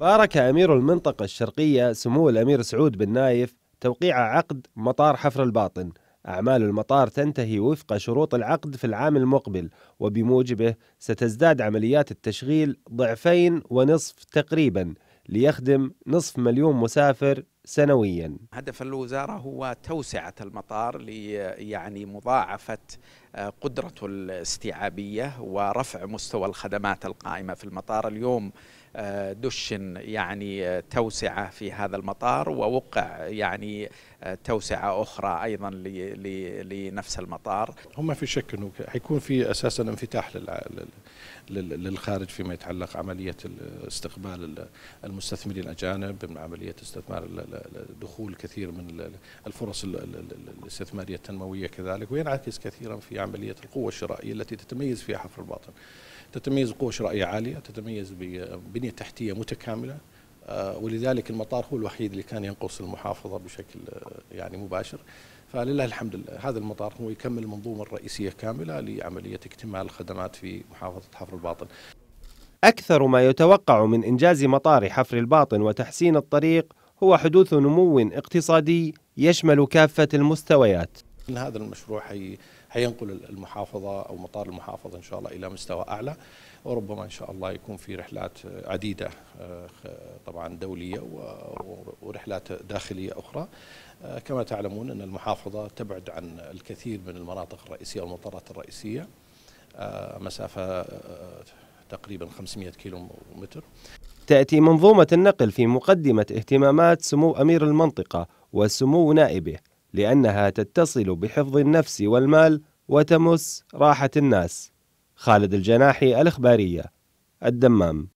بارك أمير المنطقة الشرقية سمو الأمير سعود بن نايف توقيع عقد مطار حفر الباطن أعمال المطار تنتهي وفق شروط العقد في العام المقبل وبموجبه ستزداد عمليات التشغيل ضعفين ونصف تقريبا ليخدم نصف مليون مسافر سنويا هدف الوزارة هو توسعة المطار يعني مضاعفة آه، قدرته الاستيعابية ورفع مستوى الخدمات القائمة في المطار اليوم آه، دشن يعني آه، توسعة في هذا المطار ووقع يعني توسعة أخرى أيضا لنفس المطار هم في شك أنه حيكون في أساسا انفتاح للخارج فيما يتعلق عملية استقبال المستثمرين الأجانب من عملية استثمار دخول كثير من الفرص الاستثمارية التنموية كذلك وينعكس كثيرا في عملية القوة الشرائية التي تتميز فيها حفر الباطن تتميز قوة شرائية عالية تتميز ببنية تحتية متكاملة آه، ولذلك المطار هو الوحيد اللي كان ينقص المحافظة بشكل آه، يعني مباشر فلله الحمد لله هذا المطار هو يكمل المنظومة الرئيسية كاملة لعملية اكتمال الخدمات في محافظة حفر الباطن أكثر ما يتوقع من إنجاز مطار حفر الباطن وتحسين الطريق هو حدوث نمو اقتصادي يشمل كافة المستويات إن هذا المشروع حي... حينقل المحافظة أو مطار المحافظة إن شاء الله إلى مستوى أعلى وربما إن شاء الله يكون في رحلات عديدة آه، طبعا دولية ورحلات داخلية أخرى آه، كما تعلمون أن المحافظة تبعد عن الكثير من المناطق الرئيسية والمطارات الرئيسية آه، مسافة تقريبا 500 كيلو متر تأتي منظومة النقل في مقدمة اهتمامات سمو أمير المنطقة وسمو نائبه لأنها تتصل بحفظ النفس والمال وتمس راحة الناس خالد الجناحي الإخبارية الدمام